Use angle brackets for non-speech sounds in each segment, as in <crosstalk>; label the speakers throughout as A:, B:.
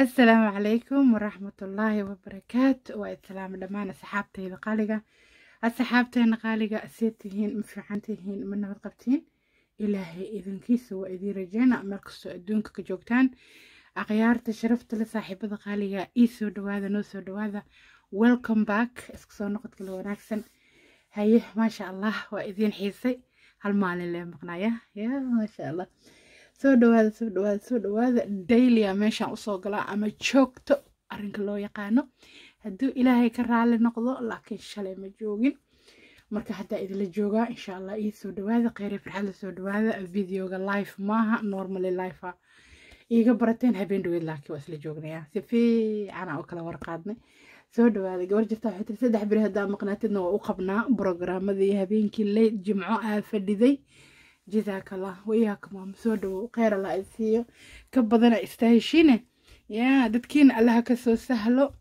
A: assalaamu calaykum waraxmatullaahi wabarakaatu waa islaama dhammaan asxaabtayda qaaliga asxaabteena qaaliga seed tihiin ma fiican tihiin ma nabad qabtiin ilaahay idinkiisa waa idiin rajeyna meel kastoo adduunka ka joogtaan akhyaarta sharafta le saaxiibada qaaliga ii soo dhawaada noo soo dhawaada welcome back isku soo noqod kala wanaagsan haye maasha allah waa idiin xiisay hal maalin lee maqnaaya ya maasha allah soo dhawaada soo dhawaada soo dhawaada dailia meeshaan usoo galaa ama joogto arinka loo yaqaano hadduu ilaahay ka raali noqdo laakiin shalay ma joogin marka haddaa idinla joogaa insha allah ii soo dhawaada kheyre farxadla soo dhawaada videoga life maaha normally lifea iiga barateen habeen dhaweed laakiin waa isla joognayaa si fiicana oo kala warqaadnay soo dhawaada gabar jirtaa waxay tiri saddex beri haddaa maqnaatidna waa u qabnaa brogramadii habeenkii leyd jimco aa fadhiday jidaak allah waiyaakam waa masoo dhawow kheyr allah isiiyo ka badana ista ya dadkiina allaha kasoo sahlo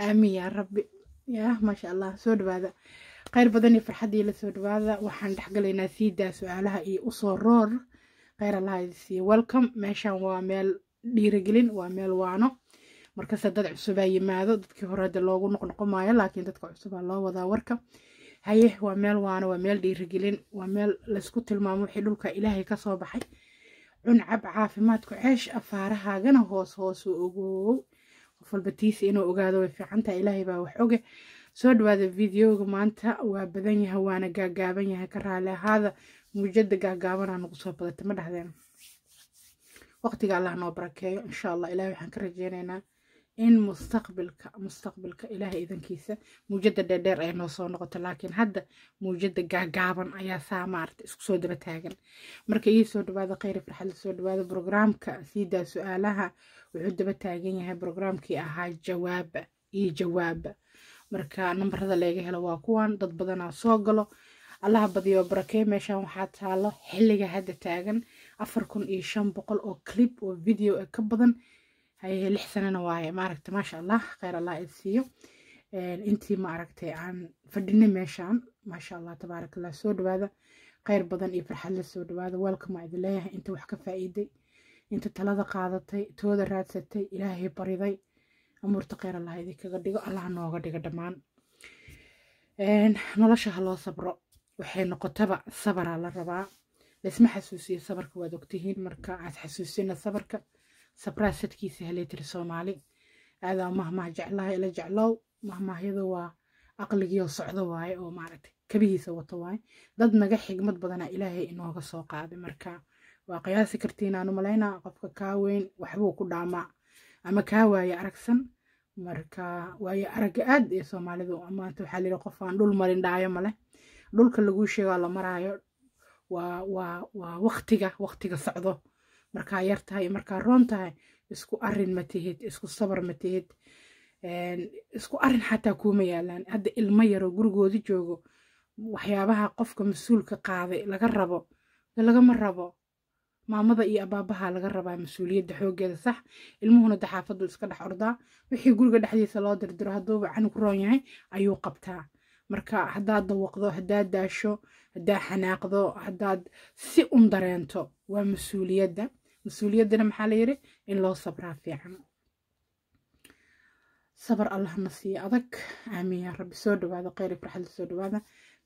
A: aamin ya rabbi ya maasha allah soo dhawaada kheyr badan iyo farxaddii la soo dhawaada waxaan dhexgalaynaa sii daa su-aalaha iyo usoo roor kheyr allah isiiyo welcome meeshan waa meel dhiirigelin waa meel waano markasta dad cusubaa yimaado dadkii hore loogu noqnoqo maayo laakiin dadka cusubaa loo wadaa warka haye waa meel waano waa meel dhiirigelin waa meel laysku tilmaamo wixii dhulka ilaahay ka soo baxay cuncab caafimaadku ceesh afaarahaagana hoos hoosuu ogow qof walba inuu ogaado way fiicantaha ilaahay baa wax oge soo dhawaada videoga maanta waa badan yahay waana gaagaaban yahay ka raali ahaada muujada gaagaabanaa nagu soo badata ma dhahdeena waqtiga allah noo barakeeyo insha allah ilahay waxaan ka rajeynaynaa in mustaqbalka mustaqbilka ilaah idankiisa muujada dheerdheer ay noo soo noqoto laakiin hadda muujada gaagaaban ayaa saa maarata isku daba taagan marka ii soo dhawaada kheyri farxadla soo dhawaada brograamka siidaa su-aalaha wuxuu daba taagan yahay brograamkii ahaa jawaaba iyo jawaaba marka nambarada laga helo waa kuwan dad badanaa soo galo allaha badiyo barakey meeshaan waxaa taalo xilliga hadda taagan afar kun iyo shan boqol oo clip oo video ah ka badan lix sanana waaye maaragta maasha allah kheyr allah id siiyo intii maaragtay aan fadhinay meeshaan maasha allah tabaaraka soo dhawaada kheyr badan iyo farxad la soo dhawaada weelkamaa idin leeyahay inta wax ka faa'iiday inta talada qaadatay tooda raadsatay ilaahay bariday amuurta kheyr allah idinkaga dhigo allah nooga dhigo dhammaan nolosha ha loo sabro waxay noqotaba sabaraa la rabaa laysma xasuusiyo sabarka waad ogtihiin marka aad xasuusina sabarka sabraas sadkiisa helay tiri soomaali aadaa mahmah jeclaha ila jeclow mahmahyada waa aqligiioo socdo waaye oo maaragtay kabihiisa wato waaye dad naga xigmad badana ilaahay inooga soo qaaday marka waa qiyaasi kartiin aanu qofka kaa weyn waxbuu ku dhaamaa ama kaa waaye aragsan marka waayo aragga aad ee soomaalidu maanta waxaa layidhi qof aan dhul marin dhaayo male dhulka laguu sheegaa la maraayo waa waa waa waktiga waktiga socdo markaa yar tahay markaa roon tahay isku arin ma tihid isku sabar ma tihid isku arin xataa kuuma yaalaan hadda ilmo yaroo gurigooda joogo waxyaabaha qofka mas-uulka qaaday laga rabo lagama rabo maamada iyo abaabaha laga rabaa mas-uuliyadda xoogeeda sax ilmuhuna daxaafadu iska dhex ordaa wixii guriga dhexdiisa loo dirdiro hadduuba canu ku roon yahay ayuu qabtaa marka haddaad dawaqdo haddaad daasho haddaad xanaaqdo haddaad si un dareento waa mas-uuliyadda mas-uuliyaddana maxaa la yidhi in loo sabraa fiican sabar allahna siiya adag aamiin yaa rabbi soo dhawaada kheyr farxadda soo dhawaada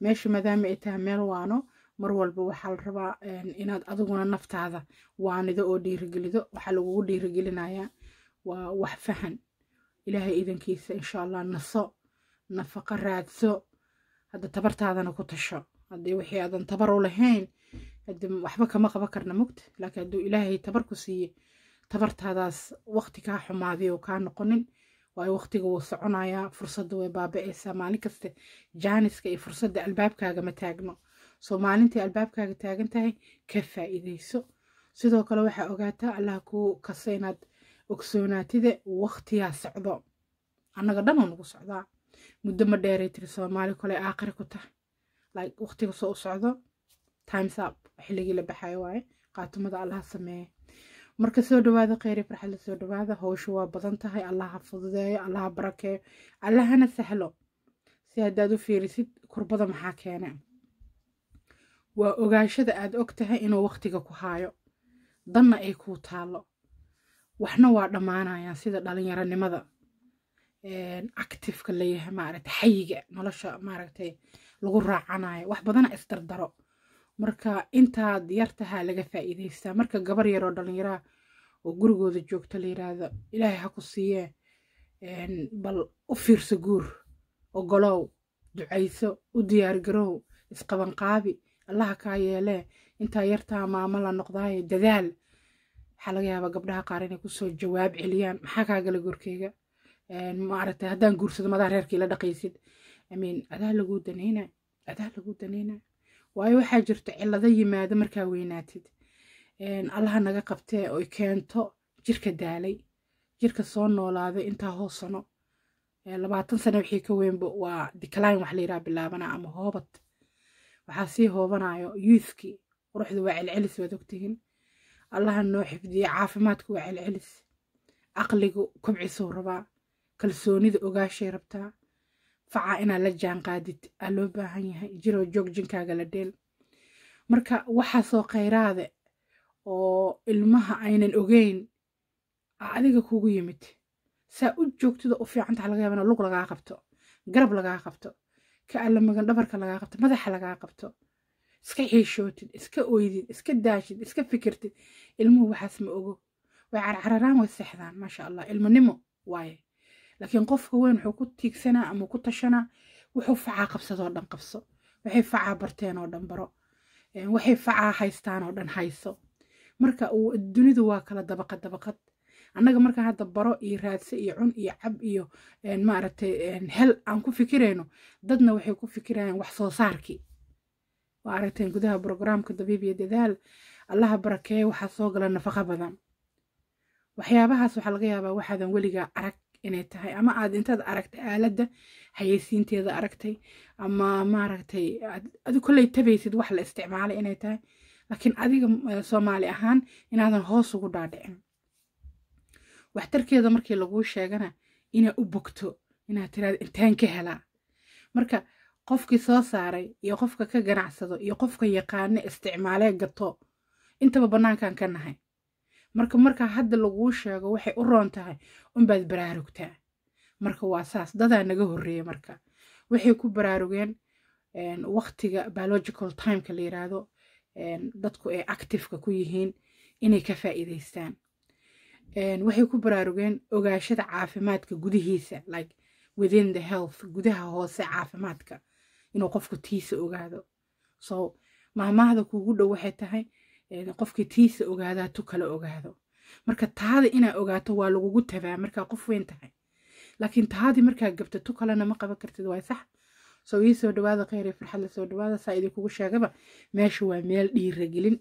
A: meesha maadaama ay tahay meel waano mar walba waxaa la rabaa inaad adiguna naftaada waanido oo dhiirigelido waxaa lagugu dhiirigelinayaa waa wax fahan ilaahay idankiisa insha allah naso nafaqo raadso hadda tabartaadana ku tasho haddii wixii aadan tabar u lahayn waxba kama qaban karna mugt laakiin hadduu ilaahay tabar ku siiye tabartaadaas waqti kaa xumaadiy oo kaa noqonin waayo waqtiga wuu soconayaa fursadda way baaba'aysaa maalin kasta jaaniska iyo fursadda albaabkaaga ma taagno soo maalintii albaabkaaga taagan tahay ka faa'iidayso sidoo kale waxaa ogaataa allaha kuu kasta inaad ogsoonaatida waqtiyaa socdo annaga dhan nagu socdaa muddo ma dheeray tiri soomaali kole aakhiri ku tahay waqtiga soo u socdo times up xilligii la baxayo waaye qaatumada allaha sameeye marka soo dhawaada kheyri farxad soo dhawaada howshu waa badan tahay allaha fududeeyo allaha barakeeyo allahana sahlo si haddaad u fiirisid kurbada maxaa keene waa ogaashada aad og tahay inuu waqtiga ku haayo danna ay kuu taallo waxna waa dhammaanayaan sida dhalinyaronimada actifeka layahay maaragta xayiga nolosha maaragtay lagu raacanayo wax badana isdardaro marka intaad yartahaa laga faa'iidaystaa marka gabar yaroo dhallinyaraha oo gurigooda joogto la yiraahdo ilaahay ha ku siiye bal u fiirso guur ogolow ducayso u diyaargarow isqabanqaabi allaha kaa yeelee intaa yartaa maamo la noqdaayo dadaal waxaa laga yaabaa gabdhaha qaar inay kusoo jawaab celiyaan maxaa kaagala gorkeyga maaragtay haddaan guursado madaa reerka ila dhaqaysid amin adaa laguu danayna adaa laguu danayna waayo waxaa jirto cilado yimaada markaa weynaatid allaha naga qabtee oy keento jirka daalay jirka soo noolaaday intaa hoos sano labaatan sano wixii ka weynba waa dicline wax layidhaha bilaabana ama hoobad waxaa sii hoobanayo youthkii quruxda waa celcelis waad ogtihiin allaha noo xifdiye caafimaadku waa celcelis aqligu kobcisuu rabaa kalsoonida ogaashay rabtaa faca inaa la jaan qaadid aa loo baahan yahay jiro joog jinkaaga la dheel marka waxaasoo khayraade oo ilmaha aynan ogeyn a adiga kugu yimid saa u joogtida u fiicantaha laga yaabana lug lagaa qabto garab lagaa qabto ka alla magan dhabarka lagaa qabto madaxa lagaa qabto iska xiishootid iska oydid iska daashid iska fikirtid ilmuhu waxaas ma ogo way carcararaan way seexdaan maasha allah ilmanimo waaye laakiin qofka weyn wuxuu ku tiigsanaa ama ku tashanaa wuxuu facaa qabsadoo dhan qabso waxay facaa barteen oo dhan baro waxay facaa haystaan oo dhan hayso marka dunidu waa kala dabaqad dabaqad annaga markaa hadda baro iyo raadse iyo cun iyo cab iyo maaragtay hel aan ku fikirayno dadna waxay ku fikirayaan wax soo saarkii waa aragteen gudaha brograamka dabiib iyo dadaal allaha barakeeye waxaa soo gala nafaqa badan waxyaabahaas waxaa laga yaabaa waxaadan weligaa arag inay tahay ama aad intaad aragtay aaladda hayeysiinteeda aragtay ama maaragtay adi kolley tabaysid wax la isticmaalay inay tahay laakiin adiga eh, soomaali ahaan inaadan hoos ugu dhaadhicin waxtarkeeda markii laguu sheegana inaa u bogto inaad tiraad intaan ka helaa marka qofkii soo saaray iyo qofka ka ganacsado iyo qofka yaqaane isticmaalee gato intaba bannaankan ka nahay marka markaa hadda laguu sheego waxay u roon tahay unbaad baraarugtaa marka waa saas dadaa naga horreeya marka waxay ku baraarugeen waktiga biological timeka la yiraahdo dadku ay activeka ku yihiin inay ka faa'iidaystaan waxay ku baraarugeen ogaashada caafimaadka gudihiisa like within the health gudaha hoose caafimaadka inuu qofku tiisa ogaado so maamaahda kuugu dhow waxay tahay qofka tiisa ogaadaa tu kale ogaado marka taada inaa ogaato waa lagugu tabaa markaa qof weyn tahay laakiin taadii markaa gabta tu kalena ma qaban kartid waa sax soo ii soo dhawaada kheyre farxad la soo dhawaada saa idinkugu sheegaba meesha waa meel dhiiragelin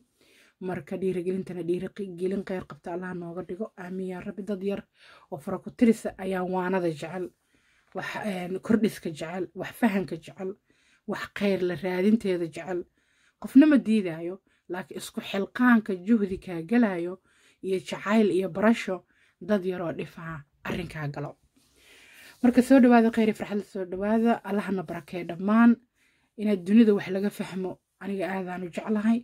A: marka dhiiragelintana dhiiragelin kheyr qabta allaha nooga dhigo aamin yaa rabbi dad yar oo fara ku tirisa ayaa waanada jecel kordhiska jecel wax fahanka jecel wax kheyr la raadinteeda jecel qofna ma diidaayo laakiin isku xilqaanka juhdi kaa galayo iyo jacayl iyo barasho dad yaroo dhifaa arrinkaa galo marka soo dhawaada kheyri farxadla soo dhawaada allahna barakee dhammaan inaad dunida wax laga fahmo aniga aadaanu jeclahay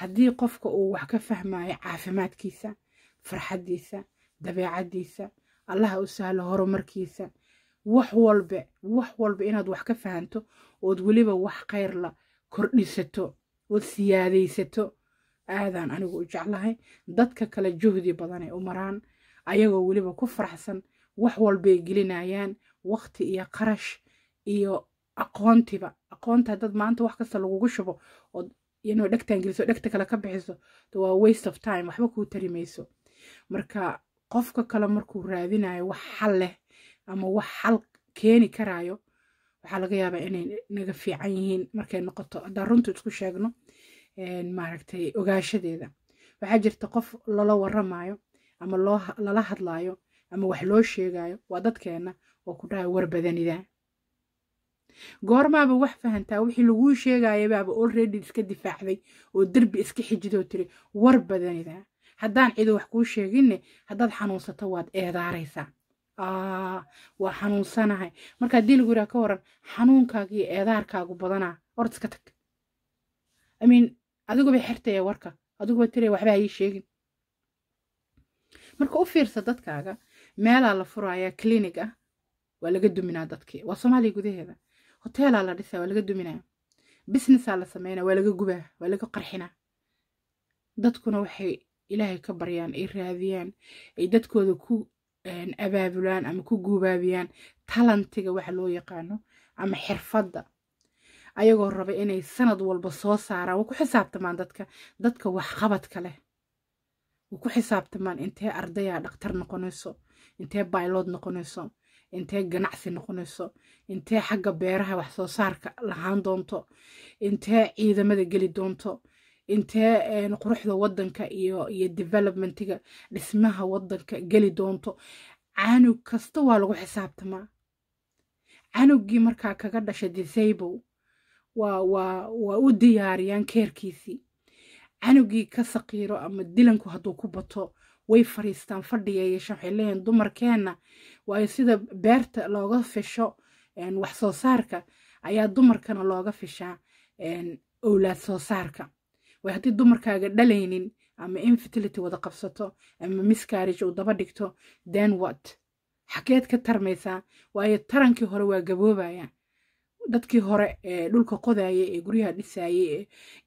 A: haddii qofka uu wax ka fahmayo caafimaadkiisa farxaddiisa dabeecaddiisa allaha u sahlo horumarkiisa wax walbe wax walba inaad wax ka fahanto ood weliba wax khayrla kordhisato oo siyaadaysato aadaan anigu u jeclahay dadka kale juhdi badanay u maraan ayagoo weliba ku faraxsan wax walbay gelinayaan waqti iyo qarash iyo aqoontiba aqoonta dad maanta wax kasta lagugu shubo oo inoo dhegtaan geliso dhegta kale ka bixiso waa waste of time waxba kuu tari marka qofka kale markuu raadinayo wax xal leh ama wax xal keeni karaayo waxaa laga yaabaa inay naga fiican yihiin markay noqoto haddaa runtu isku sheegno maaragtay ogaashadeeda waxaa jirta qof lala waramayo ama lala hadlaayo ama wax loo sheegaayo waa dadkeena oo ku dhahay badanida goormaaba wax fahantaa wixii laguu sheegaayabaaba olredy iska difaacday oo derbi iska xijidoo tiri war badanida haddaan cido wax kuu sheeginne haddaad xanuunsato waad eedaaraysaa waa xanuunsanahay marka haddii lagu yidhaha ka waran xanuunkaaga iyo eedaarkaagu badanaa hor iska tag adigubay xertaya warka adiguba tiraya waxba hayay sheegin marka u fiirsa dadkaaga meelaa la furayaa clinig ah waa laga duminaa dadkii waa soomaaliya gudaheeda hoteelaa la dhisaa waa laga duminaa businessaa la sameynaa waa laga gubaa waa laga qarxinaa dadkuna waxay ilaahay ka baryaan ay raadiyaan ay dadkooda ku abaabulaan ama ku guubaabiyaan talantiga waxa loo yaqaano ama xirfadda ayagoo raba inay sanad walba soo saaraan waa ku xisaabtamaan dadka dadka waxqabadka leh waa ku xisaabtamaan intee ardaya dhaktar noqonayso intee bailood noqonayso intee ganacsi noqonayso intee xagga beeraha wax soo saarka lahaan doonto intee ciidamada geli doonto intee quruxda wadanka iyo iyo developmentiga dhismaha wadanka geli doonto canug kasta waa lagu xisaabtamaa canugii markaa kaga dhashay disable waa u diyaariyaan keerkiisii canugii ka saqiiro ama dilanku hadduu ku bato way fariistaan fadhiya yeeshaan waxay leeyihin dumarkeenna waayo sida beerta looga fisho wax soo saarka ayaa dumarkana looga fishaa owlaad soo saarka way haddii dumarkaaga dhalaynin ama infertility wada qabsato ama miscarrage uu daba dhigto then what xageed ka tarmaysaa waayo tarankii hore waa gaboobaya dadkii hore ee dhulka qodaye ee guryaha dhisaye ee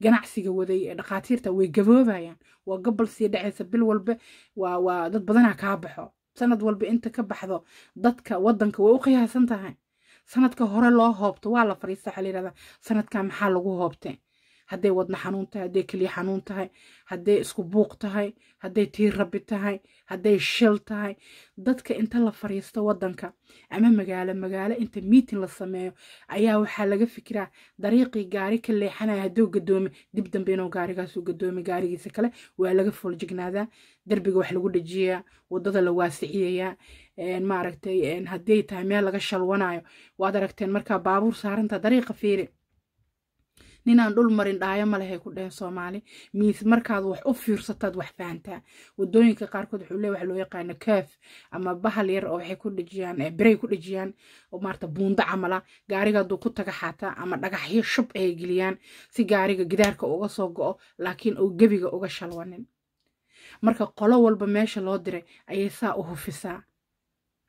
A: ganacsiga waday ee dhakhaatiirta way gaboobayaan waa gobol sii dhaceysa bil walba waa dad badanaa kaa baxo sanad walba inta ka baxdo dadka wadanka way u qiyaasan tahay sanadka hore loo hoobto waa la fariista waxaa yirahdaa sanadka maxaa lagu hoobtay hadday wadna xanuun tahay hadday keliya xanuun tahay hadday isku buuq tahay hadday tii rabi tahay hadday shil tahay dadka inta la fariisto wadanka ama magaalo magaalo inta miitin la sameeyo ayaa waxaa laga fikiraa dariiqii gaari ka leexanaya hadduu gadoome dib dambe inuu gaarigaasu gadoome gaarigiisa kale waa laga fooljignaada derbiga wax lagu dhajiyaa wadada la waasiciyayaa maaragtay hadday tahay meel laga shalwanayo waad aragteen markaa baabuur saaranta dariiqa fiiri ninaan dhul marin dhaayo malehay ku dhehen soomaali miis markaad wax u fiirsataad wax fahantaa wadooyinka qaarkood wuxuu le wax loo yaqaano keef ama bahal yar oo waxay ku dhajiyaan eh, berey ku dhajiyaan maarata buundo camala gaariga hadduu ku taga xaataa ama dhagaxyo shub ayay geliyaan si gaariga gidaarka uga soo go-o laakiin uu gebiga uga shalwanin marka qolo walba meesha loo diray ayay saa u hufisaa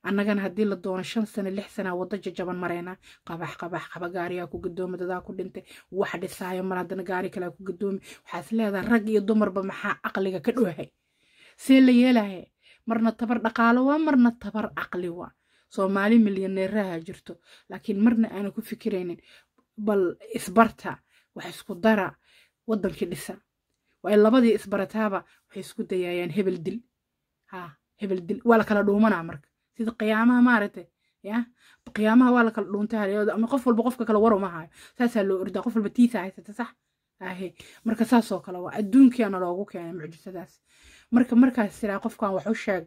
A: annagana haddii la doono shan sano lix sanaa waddo jajaban mareena qabax qabax qaba gaariyaa ku gadoomi dadaa ku dhintay wax dhisaayo mar haddana gaari kalea ku gadoomi waxaa leedaha rag iyo dumarba maxaa caqliga ka dhoohay see la yeelaya marna tabar dhaqaalo waa marna tabar caqli waa soomaali milyaneeraha jirto laakiin marna aana ku fikiraynin bal isbarta wax isku dara waddankii dhisa waa labadii isbarataaba waxay isku dayaayaan hebel dil ha hebel dil waa la kala dhuumanaa marka sida qiyaamaha maaragtay ya qiyaamaha waa la kala ama qof walba qofka kale warow saasaa loo ordaa qof walba tiisa haysata sax ahe marka saasoo kale waa adduunkiana loogu keenay mucjisadaas marka markaas siraa qofkan wax u sheeg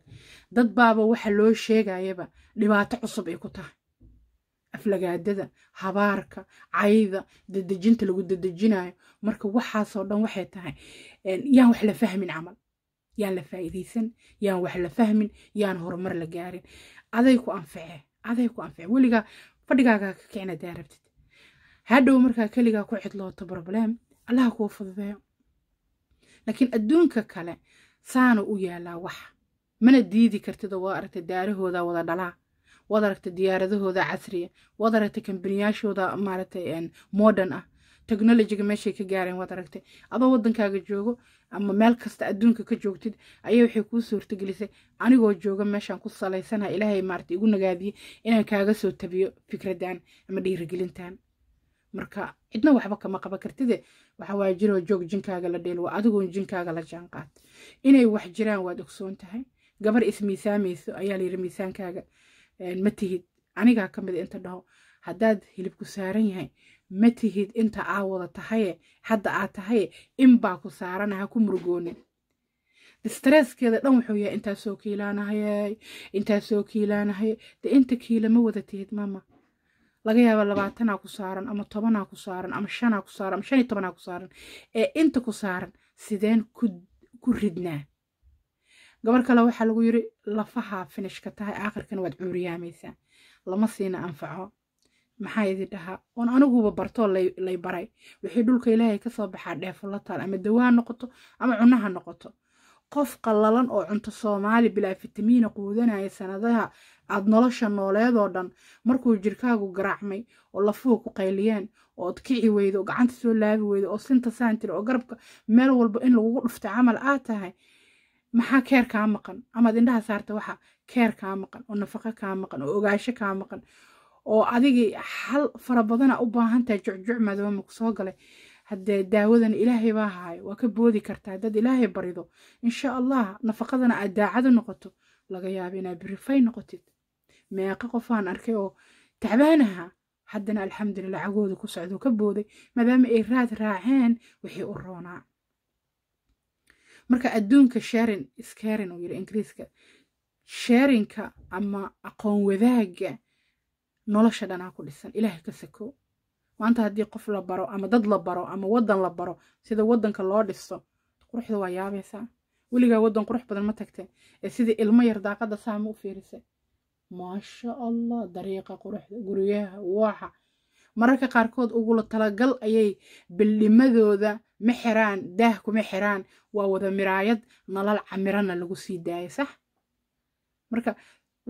A: dad baaba waxa loo sheegayaba dhibaato cusub ay ku tahay aflagaadada habaarka cayda dadejinta lagu dadejinayo marka waxaasoo dhan waxay tahay yaan wax la fahmin camal yaan la faa'iidaysan yaan wax la fahmin yaan horumar la gaarin aday ku anfice aday ku anfice weligaa fadhigaaga ka kicin daa rabtid hadhow markaa keligaa ku cidlooto brobleem allaha kuu fududeeyo laakiin adduunka kale saana u yaalaa wax mana diidi kartid oo waa aragta daarahooda wada dhalaa waad aragta diyaaradahooda casriya waad aragta kambaniyaashooda maaragtay modern ah technolojiga meeshay ka gaareen waad aragtay adoo wadankaaga joogo ama meel kasta adduunka ka joogtid ayaa waxay kuu suurtagelisay anigoo jooga meeshaan ku salaysana ilaahay maarta igu nagaadiye inaan kaaga soo tabiyo fikradan ama dhiirigelintan marka cidna waxba kama qaba kartide waxawaaye jiroo joog jinkaaga la dheel adigoon jinkaaga la jaanqaad inay wax jiraan waad ogsoon tahay gabar ismiisaamayso ayaa layiri miisaankaaga eh, ma tihid anigaa ka mid ah inta dhaho haddaad hilibku saaran yahay ma tihid inta aa wada tahaye hadda aa tahaye inbaa ku saarana ha ku murugoonin distresskeeda dhan wuxuu yahay intaasoo kiilaanahayay intaasoo kiilaanahayay de inta kiila ma wada tihid mama laga yaaba labaatanaa ku saaran ama tobanaa ku saaran ama shanaa ku saaran ama shan iyo tobanaa ku saaran ee inta ku saaran sideen ku ridnaa gabar kale waxaa lagu yiri lafahaa finishka tahay aakhirkana waad cuuriyaamaysaa lama siina anfaco maxaa dhahaa oon aniguba bartoo lay baray wixii dhulka ilaahay kasoo baxaa dheefulataan ama dawa noqoto ama cunno noqoto qof qallalan oo cunto soomaali bilaa fitamiina quudanaya sanadaha aad nolosha nooleedoo dhan markuu jirkaagu garaacmay oo lafuhu ku qayliyeen ood kici weydo oo gacanta soo laabi weydo oo sinta saantira oo garabka meel walba in lagugu dhuftay camal aad tahay maxaa keer kaa maqan amaad indhaha saarta waxa keer kaa maqan oo nafaqa kaa maqan oo ogaasho kaa maqan oo adigii xal fara badana u baahantahay jucjuc madoomu soo galay haddee daawadan ilaahay baa haayo waa ka boodi kartaa dad ilaahay barido insha allah nafaqadana aad daacado noqoto laga yaaba inaad birifay noqotid meeqa qofaan arkay oo tacbaanaha haddana alxamdulila cagoodu ku socdoo ka booday maadaama ay raad raaceen wixii u roonaa marka adduunka sherin iskerin uu yiri ingiriiska sheerinka ama aqoon wadaaga nolosha dhanaa ku dhisan ilaahay ka sako maanta haddii qof la baro ama dad la baro ama wadan la baro sida wadanka loo dhisto quruxda waa yaabaysaa weligaa waddan qurux badan ma tagtee ee sidii ilmo yar daaqada saama u fiirisay maasha allah dariiqa quruxda guryaha waxa mararka qaarkood ugula talagal ayay bildhimadooda ma xiraan daah kuma xiraan waa wada miraayad nalal camirana lagu sii daayay sax marka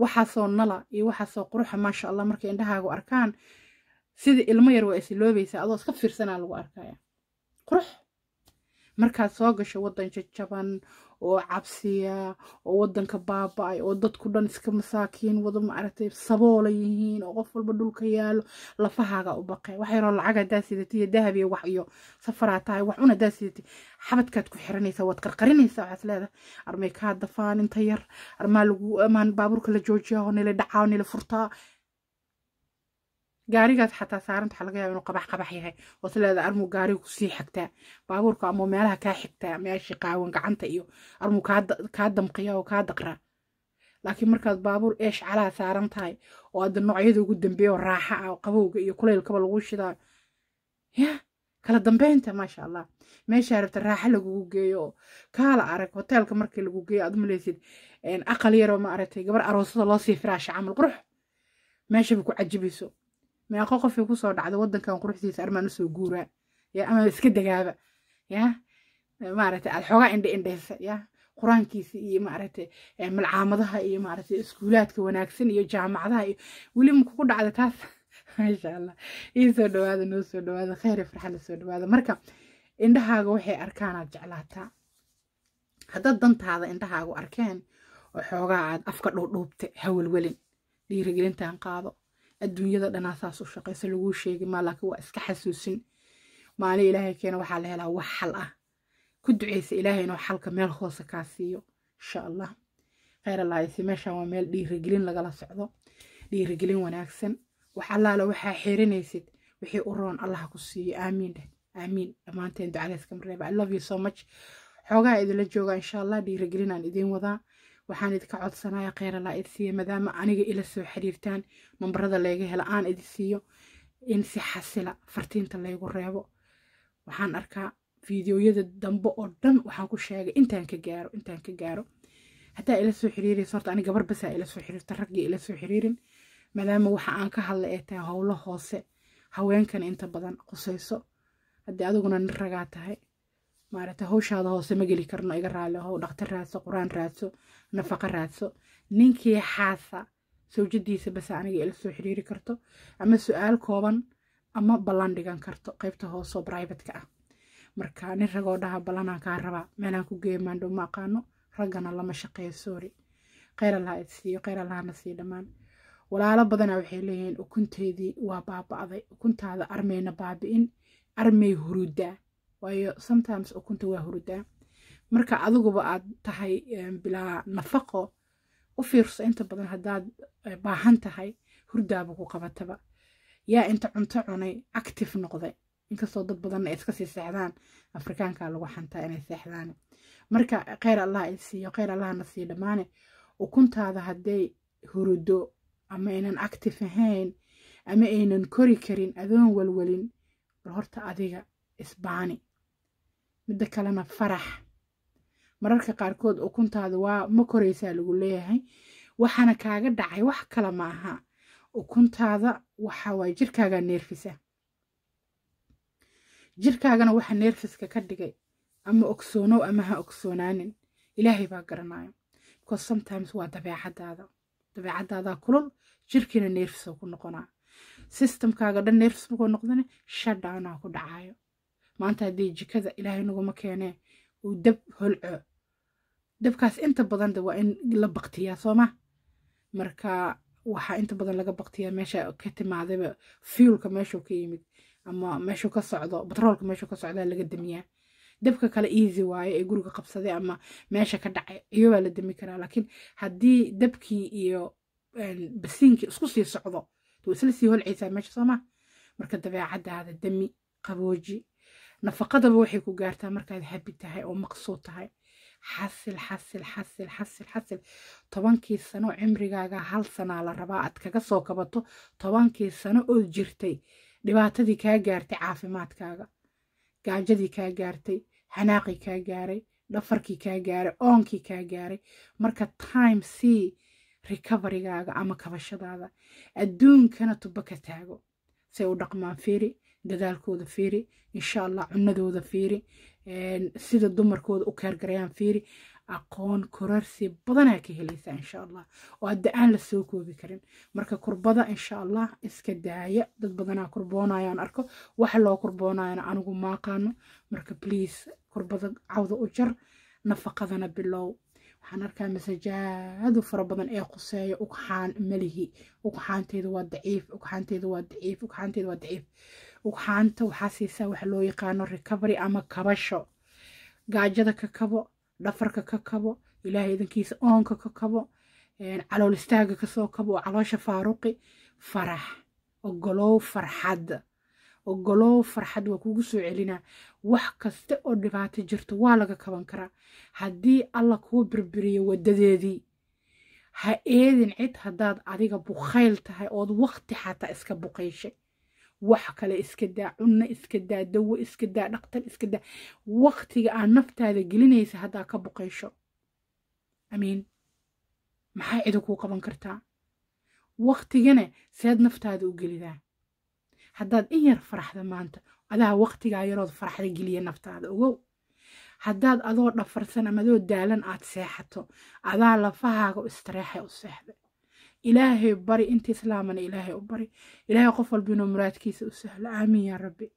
A: waxaasoo nala iyo waxaasoo quruxa maasha allah markay indhahaagu arkaan sida ilmo yar waa isiloobaysa adoo iska fiirsanaa lagu arkaya qurux markaad soo gasho waddan jajaban oo cabsiya oo waddanka baaba-ay oo dadku dhan iska masaakiin wado maaragtay saboola yihiin oo qof walba dhulka yaalo lafahaaga u baqee wax lacaga lacag haddaa iyo dahab iyo wax iyo safaraa tahay wax una haddaa sidatay xabadkaad ku xiranaysaa waad qarqarinaysa waxaad leedahay armay kaa dafaan inta yar armaa lagu amaan baabuurka la joojiya oo nila dhacaa oo nila furtaa gaarigaas xataa saaranta waxaa laga yaaba inuu qabax qabax yahay oo sileeda armuu gaariga kusii xigtaa baabuurka ama meelaha kaa xigtaa meeshii qaawan gacanta iyo armuu kaa damqiya oo kaa daqraa laakiin markaad baabuur eesh calaa saaran tahay oo adda noocyada ugu dambeeya raaxa ah qabowga iyo kulaylkaba lagu shidaa ya kala dambeynta maasha allah meeshaa rabta raaxa lagugu geeyo oo kaala arag hoteelka markii lagu geeyo aad maleysid aqal yaroo ma aragtay gabar aroosada loo firaasha camal qurux meeshaba ku cajibayso meeqo qofi kusoo dhacda wadankan quruxdiisa armaan usoo guuraa ya ama iska degaaba ya maarata aad xoogaa indhe indheysa ya qur-aankiisa iyo maarata malcaamadaha iyo maarata iskuulaadka wanaagsan iyo jaamacadaha iyo weli makugu dhacda taas <laughs> maasha allah ii dhawaada noo soo dhawaada kheyri farxale soo dhawaada marka indhahaaga waxay arkaanaad jeclaataa haddaad dantaada indhahaagu arkeen oo xoogaa aad afka dhuudhuubta hawalwelin dhiirigelintaan qaado adduunyada dhanaa saas u shaqaysa laguu sheegi maa laakiin waa iska xasuusin maalin ilaahay keena waxaa la helaa wax xal ah ku duceysa ilaahay inuu xalka meel hoose kaa siiyo insha allah kheyr allaaysi meeshaan waa meel dhiirigelin lagala socdo dhiirigelin wanaagsan wax allaale waxaa xeerinaysid wixii u roon allah ku siiyo aamiin dheh aamiin dhammaanteen ducadayska mareeba i love you so much xoogaha idinla jooga insha allah aan idiin wadaa waxaan idinka codsanaya kheyranlaa idi siiya maadaama aniga ila soo xiriirtaan nambarada layga hela aan idi siiyo in si xasila fartiinta laygu reebo waxaan arkaa fideoyada dambe oo dhan waxaan ku sheegay intaan ka gaaro intaan ka gaaro hataa ila soo xiriiraysa horta ani gabar basaa ila soo xiriirta raggii ila soo xiriirin maadaama waxa aan ka hadla ee tahay howlo hoose haweenkan inta badan qusayso haddii adiguna nin ragaa tahay maaragtay hawshaada hoose ma geli karno iga raali dhaktar raadso qur-aan raadso nafaqa raadso ninkii xaasa sawjadiisa base aniga ila soo xiriiri karto ama su-aal kooban ama ballan dhigan karto qaybta hooseo bribatka ah marka nin ragoo dhaha ballanaan kaa rabaa meelaan ku geeya ma aqaano raggana lama shaqeeyo soori kheyr allaha idsiiyo kheyr allahana sii dhammaan walaalo badanaa waxay leeyihiin ukunteydii waa baaba'day ukuntaada armeyna baabi'in armey huruudaa waayo sometimes ukunta waa huridaa marka adiguba aad tahay eh, bilaa nafaqo u fiirso inta badan haddaad eh, baahan tahay hurdaaba ku qabataba yaa inta cunto cunay active noqday inkastoo dad badanna iska sii seexdaan afrikaankaa lagu xantaa inay seexdaane marka kheyr allah i kheyr allahna sii dhammaane ukuntaada hadday hurudo ama aynan active ahayn ama aynan kori karin adoon walwalin bal horta adiga isbaani midda kalena farax mararka qaarkood ukuntaada waa ma koraysaa lagu leeyahay waxaana kaaga dhacay wax kale ma aha ukuntaada waxawaay jirkaaga neerfisa jirkaagana waxa neerfiska ka dhigay ama ogsoonow ama ha ogsoonaanin ilaahay baa garanaayo because sometimes waa dabeecadaada dabeecadaadaa kulul jirkiina neerfis ku noqonaa sistamkaaga dhan neerfis makoo noqdan shadaanaa ku dhacaayo maanta haddii jikada ilaahay naguma keenee uu dab holco eh, dabkaas inta badan waa in la baktiyaa sooma marka waxaa inta badan laga baktiyaa meesha ka timaadaba fiulka meeshuu ka yimid ama meeshuu ka socdo batroolka meeshuu ka socdaa laga damiyaa dabka kale easy waaye ee guriga qabsaday ama meesha ka dhacay iyobaa la dami karaa laakiin haddii dabkii iyo basiinkii isku sii socdo isla sii holcaysaa meesha sooma marka dabeecadaada dami qabooji nafaqadaba waxay ku gaartaa markaad habi tahay oo maqsuud tahay xasil xasil xasil xasil xasil tobankii sano cimrigaaga hal sanaa la rabaa aad kaga soo kabato tobankii sano ood jirtay dhibaatadii kaa gaartay caafimaadkaaga gaajadii kaa gaartay hanaaqii kaa gaaray dhafarkii kaa gaaray oonkii kaa gaaray marka time sii recoverigaaga ama kabashadaada adduunkana tuba ka taago say u dhaqmaan fiiri dadaalkooda fiiri insha allah cunadooda fiiri sida dumarkooda u kaargarayaan fiiri aqoon korarsi badanaa ka helaysaa insha allah oo hadda aan la soo koobi karin marka kurbada insha allah iska daaya dad badanaa kurboonayaan arko waxa loo kurboonayana anigu maaqaano marka bliis kurbada cawda u jar nafaqadana bilow waxaan arkaa masajaadu fara badan ee quseeya ugxaan malihi ugxaanteedu waa daciif ugxaanteedu waa daciif ugxaanteedu waa daciif ugxaanta waxaa siisaa wax loo yaqaano recovery ama kabasho gaajada ka kabo dhafarka ka kabo ilaahay idankiisa oonka ka kabo calool istaaga kasoo kabo oo caloosha faaruqi farax ogolow farxadda ogolow farxad waa kugu soo celinaa wax kasta oo dhibaato jirto waa laga kaban karaa haddii alla kuu birbiriyo wadadeedii ha eedin cid haddaad adiga bukayl tahay ood waqti xataa iska buqayshay wax kale iska daa cunno iska daa dawo iska daa dhaqtar iska daa waqtiga aad naftaada gelinaysa haddaa ka buqaysho amiin maxaa cida kuu qaban kartaa waqtigana seed naftaada u gelidaa haddaad in yar faraxda maanta adaha waqtigaa yarood faraxda geliya naftaada ogow haddaad adoo dhafarsan ama adoo daalan aad seexato adaa lafahaaga istareexay u seexday ilaahay bari inta islaamana ilaahay u bari ilaahay qof walba inuu muraadkiisa u sahlo aamiin yaa rabbi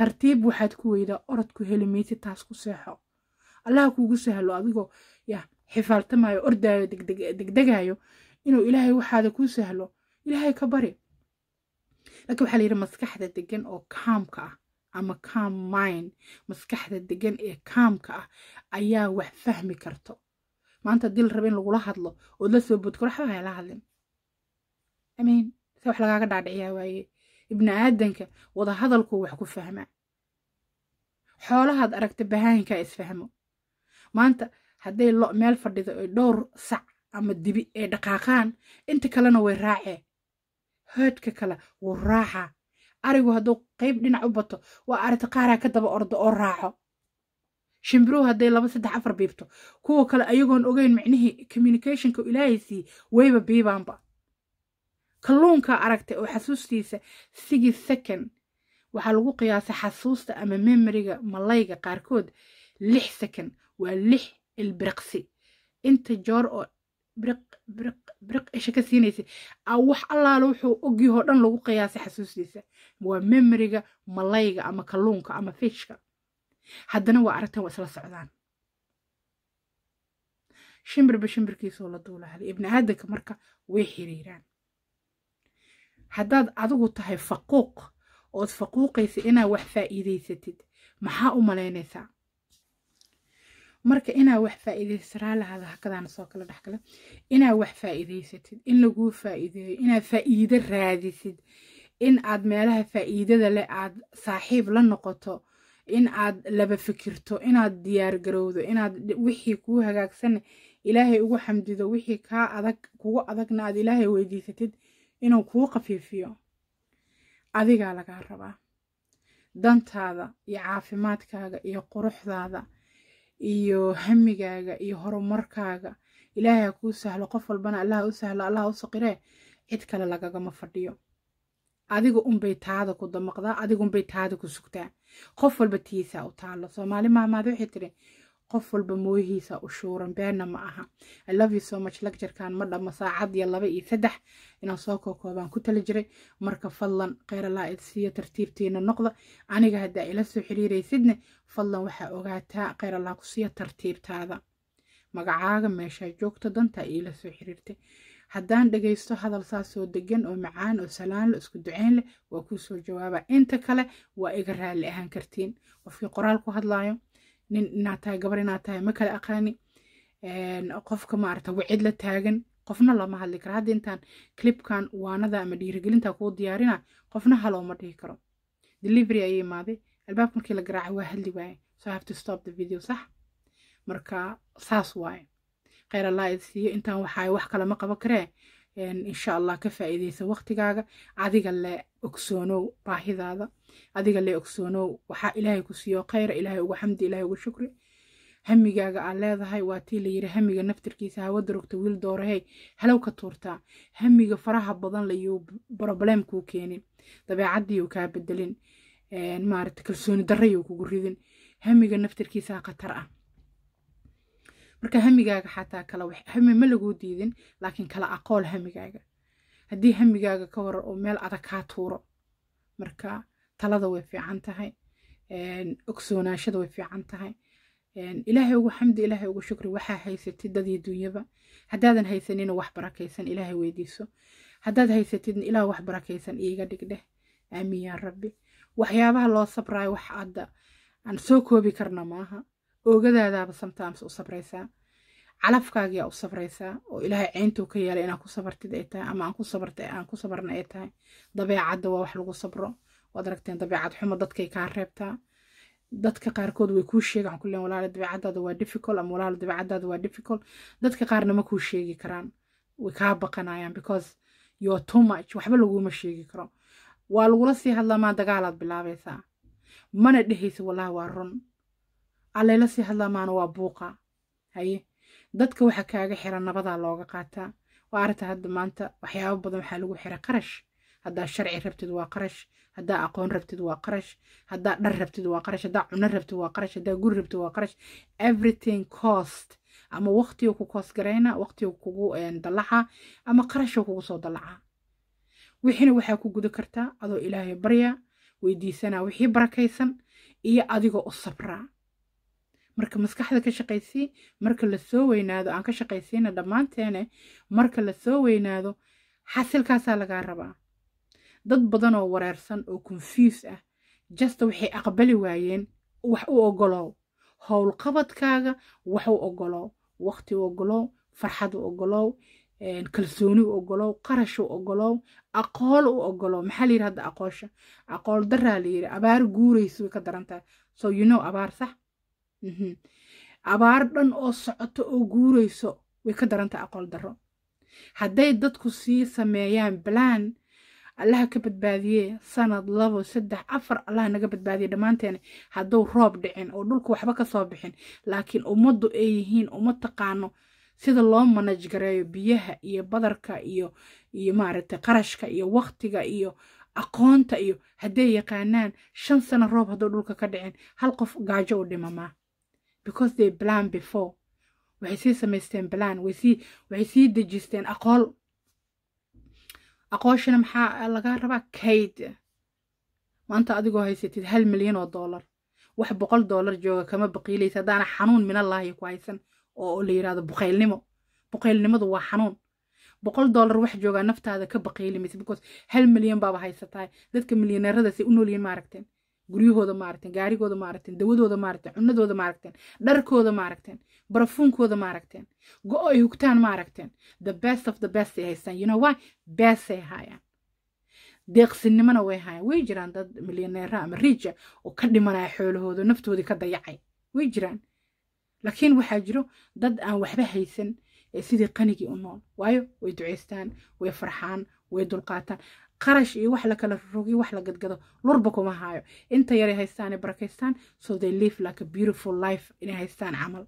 A: tartiib waxaad ku weydaa orod ku heli meyti taas ku seexo allah kuugu sahlo adigoo ya xifaaltamaayo ordaayo degdegaayo inuu ilaahay waxaada kuu sahlo ilaahay ka bari laakiin waxaa la maskaxda degan oo kaamka ah ama kaam mind maskaxda degan ee kaamka ah ayaa wax fahmi karto maanta dil raba in lagula hadlo ood la soo bodko waxba ha la hadlin amin se wax lagaaga dhaadhiciyaa waaye ibni aadanka hadalku wax ku fahmaa xoolahaad aragta bahaankaa isfahmo maanta hadday lo meel fadhido ay dhowr sac ama dibi ay dhaqaaqaan inta kalena way raacee hoodka kale wuu raacaa arigu hadduu qayb dhinac u bato waa arita qaaraa ka daba ordo oo raaco shimbiruhu hadday laba saddex afar biibto kuwa kale ayagoon ogeyn micnihii communicationka ilaahaysii wayba biibaanba kalluunkaa aragtay oo xasuustiisa sigi second waxaa lagu qiyaasay xasuusta ama memoriga malayga qaarkood lix second waa lix ilbiriqsi inta joor oo briq isha ka siinaysa wax allaala wuxuu ogyahoo dhan lagu qiyaasay xasuustiisa waa memoriga malayga ama kalluunka ama fishka haddana waa aragtan waa isla socdaan shimbirba shimbirkiisoo la duulahala ibni aadanka marka way xiriiraan haddaad adigu tahay faquuq ood faquuqaysa inaad wax faa'iidaysatid maxaa u malaynaysaa marka inaad wax faa'iidaysaraalahaada hakadaan soo kala dhexgala inaad wax faa'iidaysatid in laguu faa'iideeyo inaad faa'iido raadisid in aad meelaha faa'iidada leh aad saaxiib la noqoto in aad laba fikirto inaad diyaargarowdo inaad wixii kuu hagaagsanna ilaahay ugu xamdido wixii kaa adag kugu adagna aad ilaahay weydiisatid inuu kuu khafiifiyo adigaa lagaa rabaa dantaada iyo caafimaadkaaga iyo quruxdaada iyo hamigaaga iyo horumarkaaga ilaahay ha kuu sahlo qof walbana allaha u sahlo allaha u saqiree cid kale lagagama fadhiyo adiga unbay taada ku damaqdaa adiga unbay taada ku sugtaa qof walba tiisaa u taallo soomaali maamaad waxay tiri qof walba mooyihiisa u shuuran beenna ma aha ilovyousomuch lagjarkan ma dhamo saacad iyo laba iyo saddex inaan soo kookoobaan ku tali jiray marka fadlan kheyralah idsiiyo tartiibtiina noqda aniga haddaa ila soo xiriiraysidne fadlan waxaa ogaataa kheyralah kusiiya tartiibtaada magacaaga meeshaa joogto dantaa iila soo xiriirtay haddaan dhagaysto hadal saasoo degan oo macaan oo salaanle isku duceyn leh waa kuu soo jawaaba inta kale waa iga raalli ahaan kartiin qofkii qoraal ku hadlaayo nin inaa tahay gabar inaad tahay ma kala aqaani qofka maarata wacid la taagan qofna lama hadli kara hadda intaan clibkan waanada ama dhiirigelinta kuu diyaarina qofna halooma dhihi karo delivery ayay imaaday albaab markii la garaacay waa hadli waaye so I have to stop the video sax marka saas waaye kheyr allah id siiyo intaan waxaaye wax kalama qabo karee insha allah ka faa'iidaysa waqtigaaga adiga le ogsoonow baahidaada adiga lee ogsoonow waxaa ilaahay ku siiyo khayra ilaahay ugu xamdi ilaahay ugu shukri hamigaaga aad leedahay waa tii layiri hamiga naftirkiisa hawadarogta wiil doorahey halow ka tuurtaa hamiga faraha badan layuu brobleem kuu keenin dabeecadiiyuu kaa bedelin maarata kalsooni darayuu kugu ridin hamiga naftirkiisaa khatar ah marka hamigaaga xataa kala hami ma laguu diidin laakiin kala aqool hamigaaga haddii hamigaaga ka hor oo meel adag kaa tuuro marka talada way fiican tahay ogsoonaashada way fiican tahay ilaahay ugu xamdi ilaahay ugu shukri waxaa haysatid dad iyo dunyaba haddaadan haysanina wax barakaysan ilaahay weydiiso haddaad haysatidna ilaah wax barakaysan iiga dhigdheh aamiin yaa rabbi waxyaabaha loo sabraayo wax adda aan soo koobi karna maaha oogadaadaaba sometimes u sabraysaa calafkaagiyaa u sabraysaa oo ilaahay ceyntuu ka yeelay inaad ku sabartid ay tahay ama aan ku sabarta aan ku sabarna ay tahay dabeecadda waa wax lagu sabro waad aragteen dabeecad xumo dadkay kaa reebtaa dadka qaarkood way kuu sheegaan ku leen walaalo dabeecadaada waa difficult ama walaalo dabeecadaada waa difficult dadka qaarna ma kuu sheegi karaan way kaa baqanayaan because you too much waxba laguma sheegi karo waa lagula sii hadlaamaa dagaalaad bilaabaysaa mana dhehaysa wallaahi waa run allayla sii hadlaamaana waa buuqa haye dadka waxa kaaga xira nabadaa looga qaataa waa arrinta hadda maanta waxyaabo badan waxaa lagu xira qarash haddaa sharci rabtid waa qarash haddaa aqoon rabtid waa qarash haddaa dhar rabtid waa qarash haddaa cuno rabtid waa qarash haddaa guri rabtid waa qarash everything cost ama waqtiga ku koos garayna waqtiga kugu dallaca ama qarasha kugu soo dallaca wixiina waxaa ku guda kartaa adoo ilaahay barya weydiisanaa wixii barakaysan iyo adigoo u sabraa marka maskaxda ka shaqaysii marka lasoo weynaado aan ka shaqaysiina dhammaanteene marka lasoo weynaado xasilkaasaa lagaa rabaa dad badan oo wareersan oo confuse ah jasta waxay aqbali waayeen wax u ogolow howlqabadkaaga wax u ogolow waqti u ogolow farxad u ogolow kalsooni u ogolow qarash u ogolow aqool u ogolow maxaa la yidhi aqoosha aqool daraa la yidhi abaar guuraysa way ka darantahay so you know abaar sax mhm. abaar dhan oo socoto oo guurayso way ka darantahay aqool darro hadday dadku sii sameeyaan balaan allaha ka badbaadiye sanad labo saddex afar allaha naga badbaadiye dhammaanteena hadduu roob dhicin oo dhulka waxba kasoo bixin laakiin ummaddu ay yihiin uma taqaano sida loo manajgareeyo biyaha iyo badarka iyo iyo maaragtay qarashka iyo waktiga iyo aqoonta iyo hadday yaqaanaan shan sano roob hadduu dhulka ka dhicin hal qof gaajo u dhimamaa because they plan before waxay sii samaysteen plan way sii dejisteen aqool aqooshina maxaa lagaa rabaa kayd maanta adigoo haysatid hal milyan oo dollar wax boqol dollar jooga kama baqiilaysa haddaana xanuun minallaahi ku haysan oo la yidhahdo buqaylnimo buqaylnimadu waa xanuun boqol dollar wax joogaa naftaada ka baqiilimaysa because hal milyan baaba haysatahay dadka milyaneeradasay u nool noolyihin maaragteen guryahooda maaragten gaarigooda maaragten dawadooda maaragten cunadooda maaragten dharkooda maaragten barafuunkooda maaragten go-o ay hugtaan maaragten the best of the best ay haystaan you know why best ay haayaan deeqsinimona way haayaan way jiraan dad milyaneera ama riija ah oo ka dhimanaya xoolahooda naftoodii ka dayacay way jiraan laakiin waxaa jiro dad aan waxba haysan ee sidii qanigii u nool waayo way ducaystaan way farxaan way dulqaataan qarash iyo wax lakala rogi wax la gadgado lurba kuma hayo inta yaray haystaane barakaystaan so they live like a beautiful life inay haystaan camal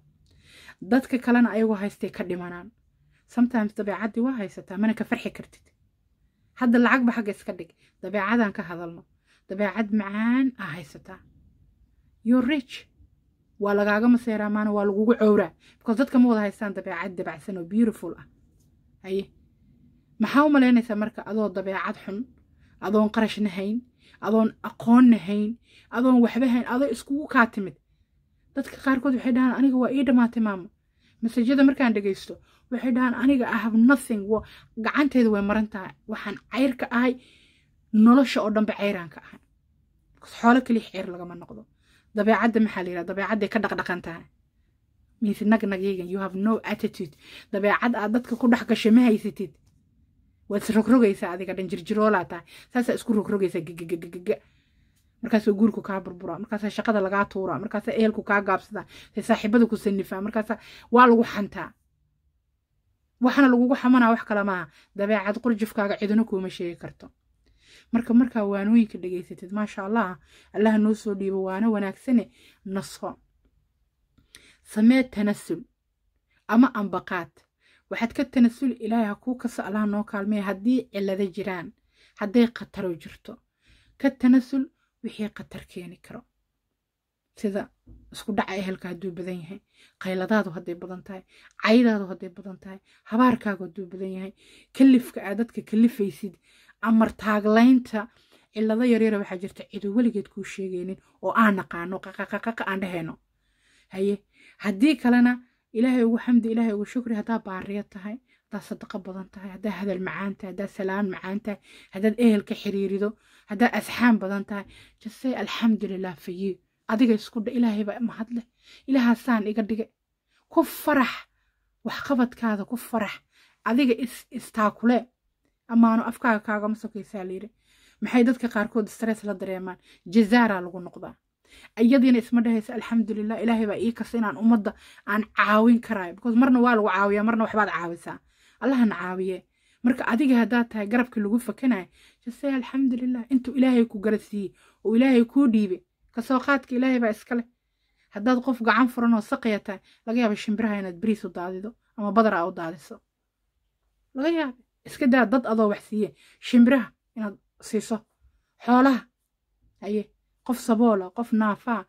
A: dadka kalena ayagoo haystay ka dhimanaan sometimes dabeecaddii waa haysataa mana ka farxi kartid hadda lacagba xagga iska dhig dabeecadaan ka hadalno dabeecad macaan aa ah haysataa your rich waa lagaaga maseeraa maana waa lagugu cowraa because dadka ma wada haystaan dabeecad dabacsan oo beautiful ah aye maxaa u marka adoo dabeecad xun adoon qarash nahayn adoon aqoon nahayn adoon waxba hayn adoo iskugu kaa timid dadka qaarkood waxay dhahaan aniga waa ii dhammaatay maamo masajada markaan dhegaysto waxay dhahaan aniga ahab nothing gacanteeda way maran waxaan cayr ka ahay nolosha oo dhanbe cayraan ahay xoolo kaliya ceyr lagama noqdo dabeecadda maxaa la yidhaha dabeecadday ka dhaqdhaqan tahay means nagnagyagan you have no attitude dabeecad aad dadka ku dhex gashay ma haysatid waad is rogrogaysaa adiga dhan jirjiroolaa tahay saasaa isku rogrogaysaa gegegegega markaasaa guurku kaa burburaa markaasaa shaqada lagaa tuuraa markaasaa ehelku kaa gaabsada say saaxiibada ku sanifaa markaasaa waa lagu xantaa waxaana lagugu xamanaa wax kale maaha dabeecad qurjufkaaga cidina kuuma sheegi karto marka markaa waanooyinka dhegaysatid maasha allah allah noo soo dhiibo waano wanaagsane naso samee tanasul ama ambaqaad waxaad ka tanasul ilaahay ha kuu kasa allaha noo kaalmeeya haddii cilado jiraan hadday khataro jirto ka tanasul wixii khatar keeni karo sida isku dhaca ehelka hadduu badan yahay qayladaadu hadday badan tahay caydaadu hadday badan tahay habaarkaagu hadduu badan yahay kalifka aad dadka kalifaysid amar taaglaynta cilado yaryara waxaa jirta ciduu weligeed kuu sheegaynin oo aan naqaano qaqaqaqa aan dhehayno haye haddii kalena ilaahay ugu xamdi ilaahay ugu shukri haddaa baariyo tahay haddaad sadaqo badan tahay haddaa hadal macaan tahay haddaad salaan macaan tahay haddaad ehelka xiriirido haddaad asxaan badan tahay jasey alxamdulilah faye adiga isku dha ilaahaybaa mahadleh ilaahasaan iga dhiga ku farax waxqabadkaada ku farax adiga istaakule amaano afkaaga kaagama sokaysaa layidhi maxay dadka qaarkood stress la dareemaan jazaaraa lagu noqdaa ayadiina isma dhahaysa alxamdulilah ilaahay baa ii kasta inaan ummadda aan caawin karaayo because marna waa lagu caawiyaa marna waxbaad caawisaa allahana caawiye marka adiga haddaad tahay garabka lagu fakanayo jasee alxamdulilah intuu ilaahay ku garasiiyey oo ilaahay kuu dhiibay kasoo qaadka ilaahay baa iskale haddaad qof gacan furanoo saqaya tahay laga yaaba shimbiraha inaad beriis u daadido ama badara u daadiso laga yaaba iska daa dad adoo wax siiye shimbiraha inaad siiso xoolaha aye qof saboola qof naafaa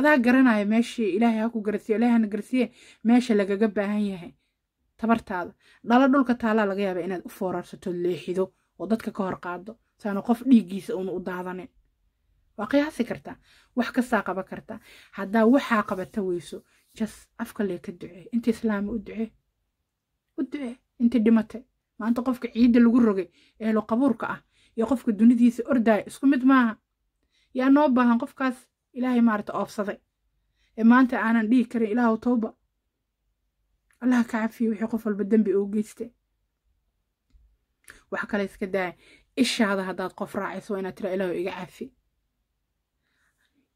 A: adaa garanaya meeshii ilaahay ha ku garsiiyo ilahay meesha lagaga baahan yahay tabartaada dhalo dhulka taalaa laga yaaba inaad u fooraaratood leexido oo dadka ka hor qaado saana qof dhiiggiisa uuna u daadanin waa qiyaasi kartaa wax kastaa qaba kartaa haddaa waxaa qabata weyso jas afka lee ka inta islaama u ducee u ducee inta dhimatay maanta qofka ciidda lagu rogay eelo qabuurka ah iyo qofka dunidiisa ordaya isku mid maaha yaa noo baahan qofkaas ilaahay maarata oofsaday ee maanta aanan dhihi karin ilaahw tooba allaha ka cafiye wixii qof walba dembi oo geyste wax kale iska daaya ishaada haddaad qof raacayso waa inaad tira ilaahu iga cafi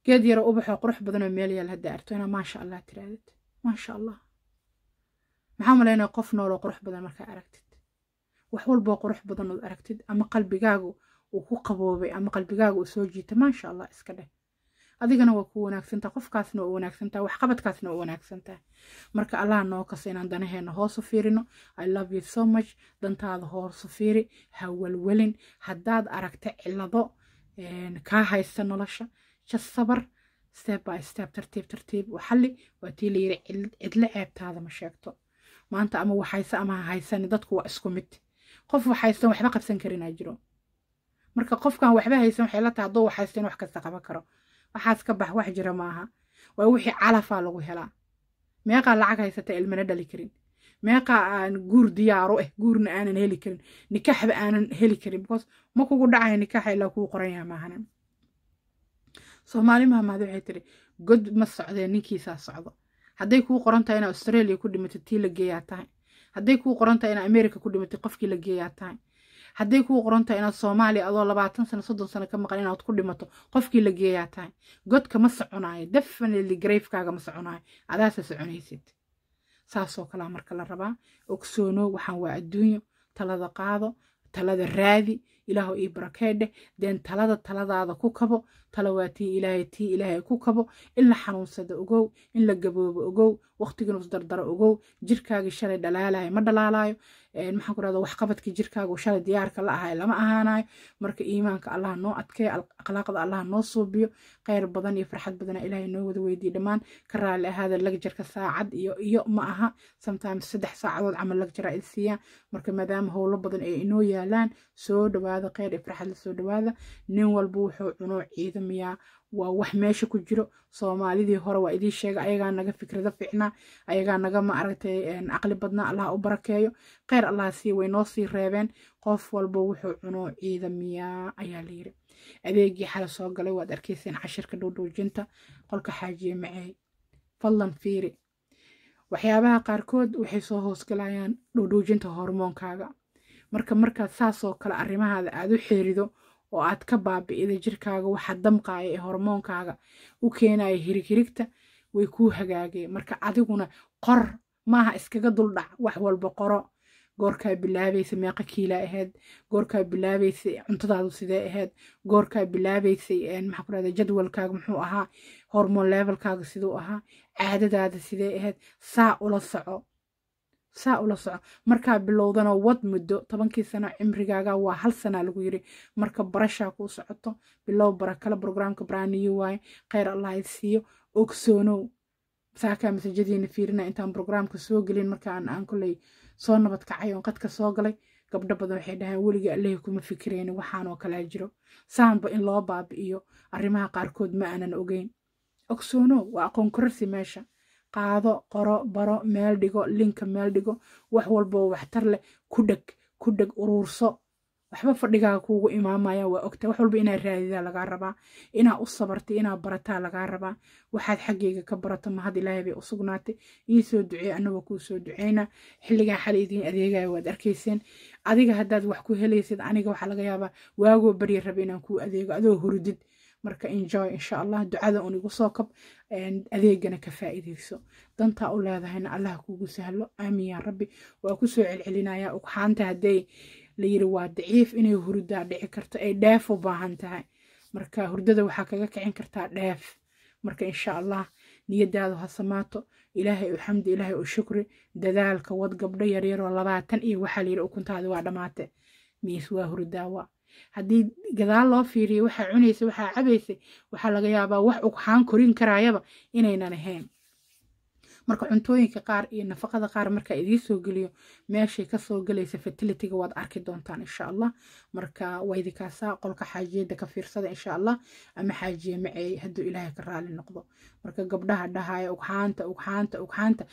A: geed yaroo ubaxoo qurux badanoo meel yaal hadda arto inaa maasha allah tiraadid maasha allah maxaan malaynaya qof nooloo qurux badan markaa aragtid wax walboo qurux badan ood aragtid ama qalbigaagu uu ku qaboobay ama qalbigaaga uu soo jiita maasha allah iska dheh adigana waa ku wanaagsantaa qofkaasna waa wanaagsantaa waxqabadkaasna waa wanaagsantaa marka allah noo kasa inaan danaheena hoosu fiirino i love you so much dantaada hoosu fiiri ha walwalin haddaad aragta cilado kaa haysta nolosha just sabar step by step tartiib tartiib waa waa tii layiri cidlo ceebtaada ma sheegto maanta ama waxhayse ama ha haysani dadku waa isku mid qof waxhaysan waxba qabsan karinaa jiro marka qofkan waxba haysan waxay la tahay hadduu wax haysta in wax kasta qaban karo waxaas ka bax wax jira maaha waa wixii calafaa lagu helaa meeqaa lacag haysata ilmana dhali karin meeqaa aan guur diyaaru ah eh, guurna aanan heli karin nikaaxba aanan heli karin because ma kugu dhacaya nikaaxa ilaa kuu qoran yaha maahanan soomaali mahmaad waxay tiri god ma socdee ninkiisaa socdo hadday kuu qoran tahay inaa australia ku dhimatay tii la geeyaa tahay hadday kuu qoran tahay inaa america ku dhimatay qofkii la geeyaa tahay hadday kuu qorantahay inaad soomaaliya adoo labaatan sano soddon sano ka maqan inaad ku dhimato qofkii la geeyaa tahay godka ma soconaayo definitely grafekaaga ma soconaayo adaasa soconaysid saasoo kalea marka la rabaa ogsoono waxaan waa adduunyo talada qaado talada raadi ilaahoo ii barakeedheh deen talada taladaada ku kabo tala waa tii ilaahay tii ilaahay ku kabo in la xanuunsado ogow in la gaboobo ogow wakhtigiinus dardaro ogow jirkaagii shalay dhalaalaya ma dhalaalaayo maxaan ku rahda waxqabadka jirkaagu shalay diyaarka la ahay lama ahaanayo marka iimaanka allaha noo adkeeya akhlaaqda allaha noo suubiyo kheyr badan iyo farxad badana ilaahay noo wada weydiiye dhammaan ka raali ahaada lagjarka saacad iyo iyo ma aha sometimes saddex saacadood camal lagjara i siiyaan marka maadaama howlo badan ee inoo yaalaan soo dhawaada kheyr iyo farxad la soo dhawaada nin walba wuxuu cuno ciidamiyaa waa wax meesha ku jiro soomaalidii hore waa idii sheega ayagaa naga fikrado fiicnaa ayagaa naga ma aragtay caqli badnaa allaha u barakeeyo kheyr allaha sii way noo sii reebeen qof walba wuxuu cuno ciidamiyaa ayaa layiri adeegii xala soo galay waad arkayseen cashirka dhowdhowjinta qolka xaajiye maceey fadlan fiiri waxyaabaha qaarkood waxay soo hoosgalayaan dhowdhowjinta hormoonkaaga marka markaad saasoo kale arrimahaada aad u xeerido oo aad ka baabi'ida jirkaaga waxa damqaaya ee hormoonkaaga u keenaya hirghirigta way kuu hagaageen marka adiguna qor maaha iskaga duldhac wax walba qoro goorkaa bilaabaysay meeqa kiilaa ahayd goorkaa bilaabaysay cuntadaadu sidee ahayd goorkaa bilaabaysay maxaankuahda jadwalkaaga muxuu ahaa hormoon levelkaaga siduu ahaa caadadaada sidee ahayd saa ula soco saa ula soco markaa bilowdana wad muddo tobankii sano cimrigaaga waa hal sanaa lagu yiri marka barashaa kuu socoto bilow bara kale brograamka braniyu waaye kheyr siiyo ogsoonow saakaa masajadiina fiirina intaan brograamka soo gelin markaan aan koley soo nabadkacay oon qadka soo galay gabdho badan waxay dhaheen weliga allahi kuma fikireen waxaanoo kalaa jiro saanba in loo baabi'iyo arrimaha qaarkood ma aanan ogeyn ogsoonow waa aqoon korarsi meesha qaado qoro baro meel dhigo linka meel dhigo wax walboo waxtar leh ku dheg ku dheg uruurso waxba fadhigaa kuugu imaamaya waa ogta wax walba inaa raadidaa lagaa rabaa inaa u sabartay inaad barataa lagaa rabaa waxaad xaggayga ka barato mahad ilaahay bay u sugnaatay iisoo duceey annagoo kuu soo duceyna xilligan xal idiin adeegaya waad arkayseen adiga haddaad wax ku helaysid aniga waxaa laga yaabaa waagoo barya raba inaan kuu adeego adoo hurudid marka enjoy insha allah ducada un igu soo kab adeegana ka faa'iidayso dantaa u leedahayna allah kugu sahlo aamin yaa rabbi waa kusoo celcelinayaa ugxaanta haddee layiri waa daciif inay hurdaa dhici karto ay dheef u baahan tahay marka hurdada waxaa kaga kicin kartaa dheef marka insha allah niyadaadu ha samaato ilaahay u xamdi ilaahay u shukri dadaalka wad gabdho yaryaroo labaatan iyo waxaa layiri ukuntaadi waa dhammaate miis waa hurdaawa haddii gadaal loo fiiriyo waxaa cunaysa waxaa cabaysa waxaa laga yaabaa wax ugxaan korin karaayaba inaynan ahayn marka cuntooyinka qaar iyo nafaqada qaar markaa idiin soo geliyo meeshay kasoo galaysa fatilityga waad arki doontaan insha allah marka waydikaasaa qolka xaajiyada ka fiirsada insha allah ama xaajiya macey hadduu ilaahay ka raali noqdo marka gabdhaha dhahaya ugxaanta ugxaanta ugxaanta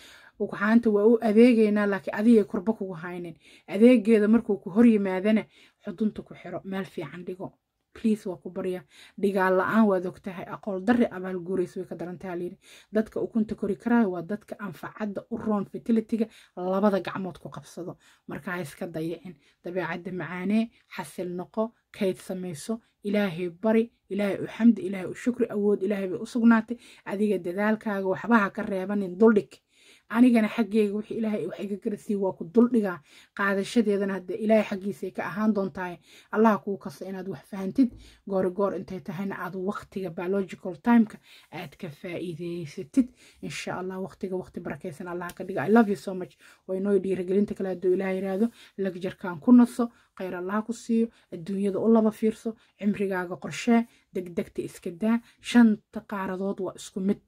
A: ugxaanta waa u adeegaynaa laakiin adigay kurba kugu haynin adeegeeda markuu ku hor yimaadana xudunta ku xiro meel fiican dhigo bliis waa ku barya dhigaa la-aan waad ogtahay aqool darri abaal guurays way ka daranta layidhi dadka ukunta kori karaayo waa dadka anfacadda u roon fertilitiga labada gacmood ku qabsado marka ha iska dayicin dabeecadda macaanee xasil noqo kayd samayso ilaahay bari ilaahay u xamdi ilaahay u shukri awood ilaahay bay u sugnaatay adiga dadaalkaaga waxbaha ka reebanin duldhig anigana xaggeyga wix ilaahay wax iga garasiiye waa ku duldhigaa qaadashadeedana hadde ilaahay xaggiisay ka ahaan doontahay allaha kuu kasta inaad wax fahantid goori goor intay tahayna aad waqtiga biological timeka aad ka faa'iideysatid insha allah waqtiga waqti barakaysan allaha ka dhiga i love you so much waa inoo dhiirigelinta kale hadduu ilaah yiraahdo lagjarkaan ku naso khayr allaha ku siiyo adduunyada u laba fiirso cimrigaaga qorshee degdegta iska daa shanta qaaradood waa isku mid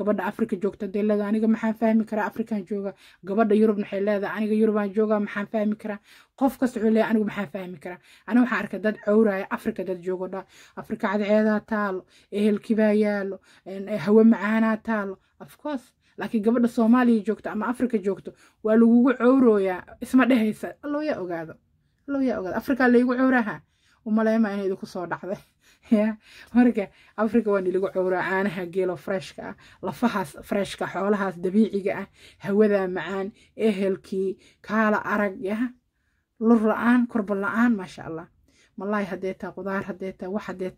A: gabadha africa joogta dee leeda aniga maxaan fahmi karaa afrikan jooga gabadha yurubna waxay leedaha aniga yurubaan jooga maxaan fahmi karaa qof kasta wuxuu leeyahay anigu maxaan fahmi karaa aniga waxaan arkay dad cawraya afrika dad joogo dha afrika cadceedaa taalo ehelkibaa yaalo eh, hawe macaanaa taalo of course laakiin gabadha soomaaliya joogto ama afrika joogto waa lagugu cawrooyaa isma dhehaysa allow yaa ogaado allow yaa ogaado afrika laygu cawrahaa umaleyma ina idinku dhacday <laughs> ya marka africa waa nalagu cowraa caanaha geelo freshka ah lafahaas freshka xoolahaas dabiiciga ah hawada macaan ehelkii kaala arag ya lur la-aan korba la-aan maasha allah malaay haddee qudaar haddee wax haddee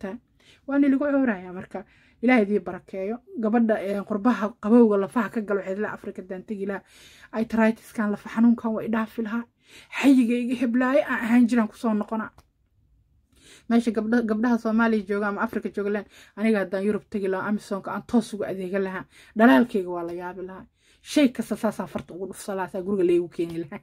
A: waa nalagu cowraya marka ilaah idii barakeeyo gabadha eh, qurbaha qabowga lafaha ka galo waxaydla afrika daantagilaha aitritiskan lafa xanuunkan waa idhaafi lahaa xayiga iga heblaaye aan ahaan jiraan kusoo noqona meesha gabdhaha soomaaliya jooga ama africa jooga aniga haddaan yurub tegi lahaa amisonka aan toos ugu adeega lahaa dhalaalkeyga waa la yaabi lahaa shay kasta saasaa farta ugu dhufsalaasaa guriga leegu keeni lahaa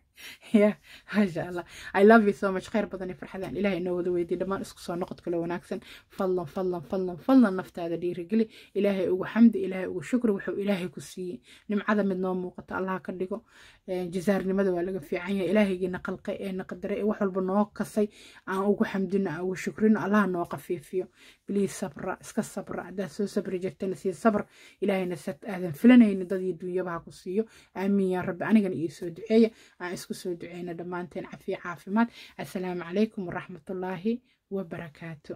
A: <laughs> ya maasha allah i love you so much khayr badan iyo farxadaan ilahay inoo wada weydiy dhammaan isku soo noqod kale wanaagsan fadlan fadlan fadlan fadlan naftaada dhiirigeli ilaahay ugu xamdi ilaahay ugu shukri wuxuu ilaahay ku siiyey nimcada mid noo muuqata allaha ka dhigo eh, jisaarnimada waa laga fiican yahay ilaahaygiina qalqay ee eh, naqadaray ee eh, wax walba noo kasay aan ugu xamdino aan ugu shukrino allaha noo qafiifiyo bliis sabra iska sabra haddaad soo sabri jirtana sii sabr ilaahayna sad aadan filanayni dad duunyabaha ku ku siiyo aamiin yaa rabbi anigana iisoo duceeya aan isku soo duceyno dhammaanteen cafiya caafimaad assalaamu calaykum waraxmatullaahi wabarakaatu